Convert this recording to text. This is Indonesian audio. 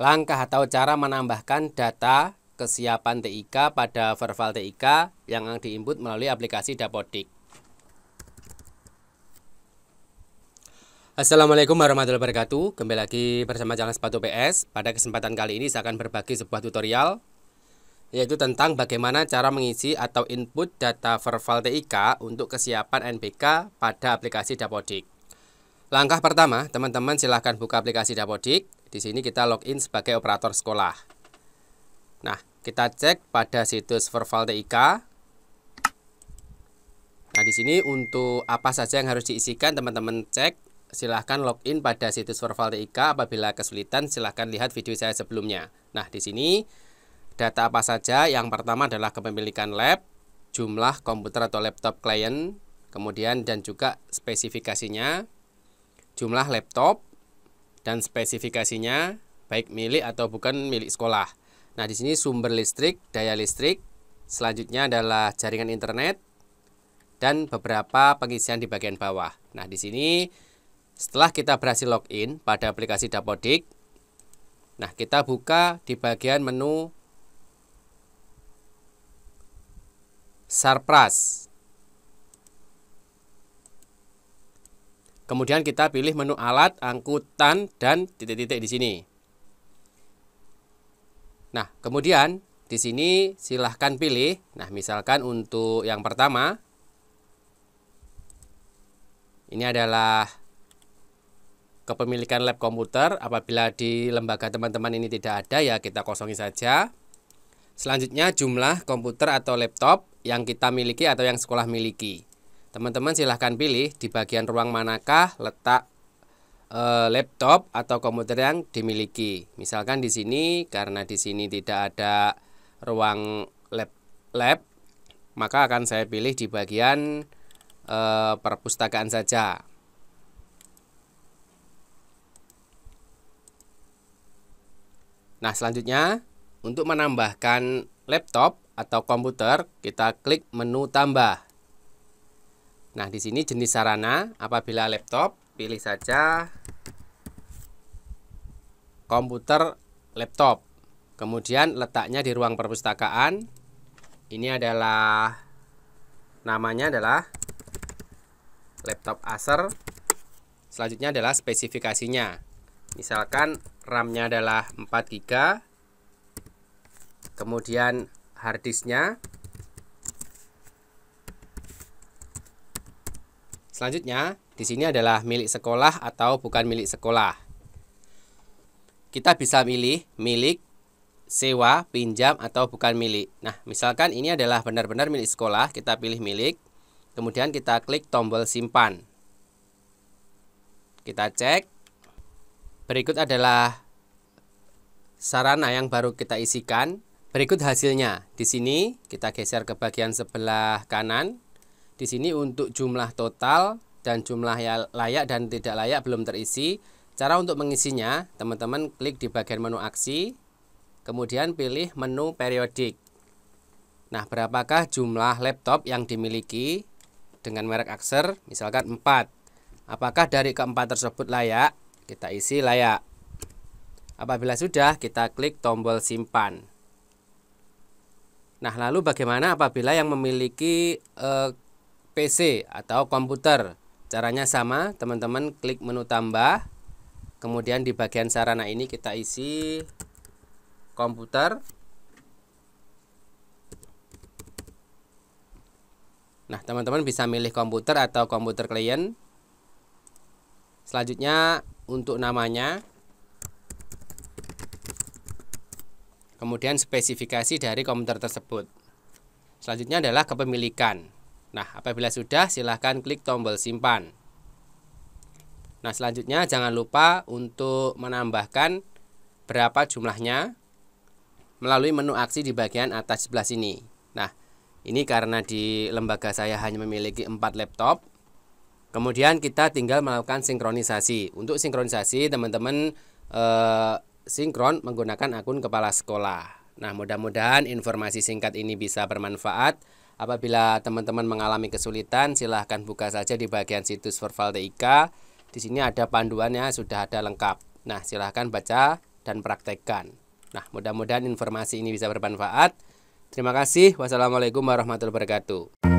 Langkah atau cara menambahkan data kesiapan TIK pada verval TIK yang diinput melalui aplikasi Dapodik. Assalamualaikum warahmatullahi wabarakatuh Kembali lagi bersama channel Sepatu PS Pada kesempatan kali ini saya akan berbagi sebuah tutorial Yaitu tentang bagaimana cara mengisi atau input data verval TIK Untuk kesiapan NPK pada aplikasi Dapodik Langkah pertama, teman-teman silahkan buka aplikasi Dapodik di sini kita login sebagai operator sekolah. Nah, kita cek pada situs Verval TIK. Nah, di sini untuk apa saja yang harus diisikan teman-teman cek. Silahkan login pada situs Verval TIK. Apabila kesulitan, silahkan lihat video saya sebelumnya. Nah, di sini data apa saja. Yang pertama adalah kepemilikan lab, jumlah komputer atau laptop klien, kemudian dan juga spesifikasinya, jumlah laptop, dan spesifikasinya baik milik atau bukan milik sekolah. Nah, di sini sumber listrik, daya listrik, selanjutnya adalah jaringan internet dan beberapa pengisian di bagian bawah. Nah, di sini setelah kita berhasil login pada aplikasi Dapodik, nah kita buka di bagian menu Sarpras. Kemudian kita pilih menu alat, angkutan, dan titik-titik di sini. Nah, kemudian di sini silahkan pilih. Nah, misalkan untuk yang pertama, ini adalah kepemilikan lab komputer. Apabila di lembaga teman-teman ini tidak ada, ya kita kosongi saja. Selanjutnya, jumlah komputer atau laptop yang kita miliki atau yang sekolah miliki. Teman-teman silahkan pilih di bagian ruang manakah letak e, laptop atau komputer yang dimiliki. Misalkan di sini karena di sini tidak ada ruang lab, lab maka akan saya pilih di bagian e, perpustakaan saja. Nah, selanjutnya untuk menambahkan laptop atau komputer, kita klik menu tambah Nah, di sini jenis sarana apabila laptop, pilih saja komputer laptop. Kemudian letaknya di ruang perpustakaan. Ini adalah namanya adalah laptop Acer. Selanjutnya adalah spesifikasinya. Misalkan RAM-nya adalah 4 GB. Kemudian disk-nya Selanjutnya, di sini adalah milik sekolah atau bukan milik sekolah. Kita bisa milih milik, sewa, pinjam, atau bukan milik. Nah, misalkan ini adalah benar-benar milik sekolah, kita pilih milik. Kemudian kita klik tombol simpan. Kita cek. Berikut adalah sarana yang baru kita isikan. Berikut hasilnya. Di sini kita geser ke bagian sebelah kanan. Di sini untuk jumlah total dan jumlah ya, layak dan tidak layak belum terisi. Cara untuk mengisinya, teman-teman klik di bagian menu aksi, kemudian pilih menu periodik. Nah, berapakah jumlah laptop yang dimiliki dengan merek Acer? Misalkan 4. Apakah dari keempat tersebut layak? Kita isi layak. Apabila sudah, kita klik tombol simpan. Nah, lalu bagaimana apabila yang memiliki eh, PC atau komputer. Caranya sama, teman-teman klik menu tambah. Kemudian di bagian sarana ini kita isi komputer. Nah, teman-teman bisa milih komputer atau komputer klien. Selanjutnya untuk namanya. Kemudian spesifikasi dari komputer tersebut. Selanjutnya adalah kepemilikan. Nah, apabila sudah silahkan klik tombol simpan. Nah, selanjutnya jangan lupa untuk menambahkan berapa jumlahnya melalui menu aksi di bagian atas sebelah sini. Nah, ini karena di lembaga saya hanya memiliki 4 laptop. Kemudian kita tinggal melakukan sinkronisasi. Untuk sinkronisasi, teman-teman eh, sinkron menggunakan akun kepala sekolah. Nah, mudah-mudahan informasi singkat ini bisa bermanfaat. Apabila teman-teman mengalami kesulitan, silahkan buka saja di bagian situs Verval Di sini ada panduannya, sudah ada lengkap. Nah, silahkan baca dan praktekkan. Nah, mudah-mudahan informasi ini bisa bermanfaat. Terima kasih. Wassalamualaikum warahmatullahi wabarakatuh.